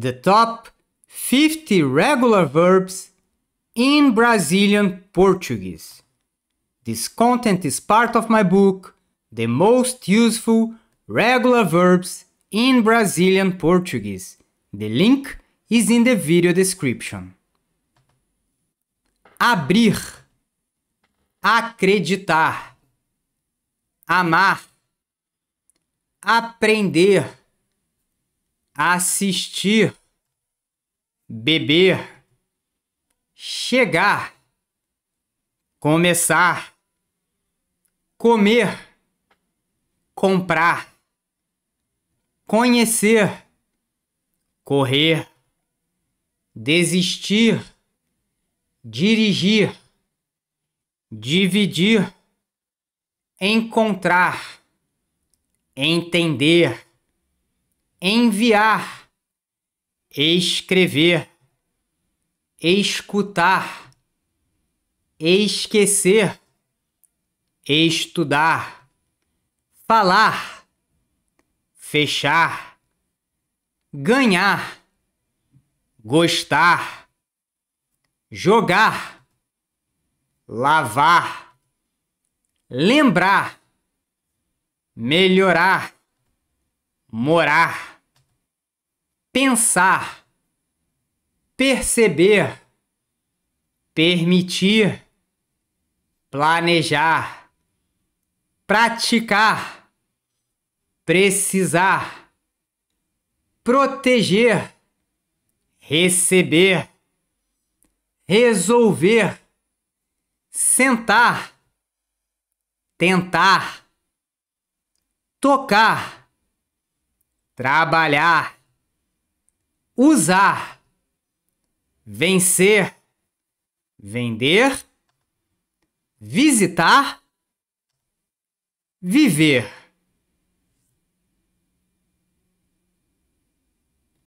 the top 50 regular verbs in Brazilian Portuguese. This content is part of my book, The Most Useful Regular Verbs in Brazilian Portuguese. The link is in the video description. Abrir, acreditar, amar, aprender assistir, beber, chegar, começar, comer, comprar, conhecer, correr, desistir, dirigir, dividir, encontrar, entender enviar, escrever, escutar, esquecer, estudar, falar, fechar, ganhar, gostar, jogar, lavar, lembrar, melhorar morar, pensar, perceber, permitir, planejar, praticar, precisar, proteger, receber, resolver, sentar, tentar, tocar trabalhar, usar, vencer, vender, visitar, viver.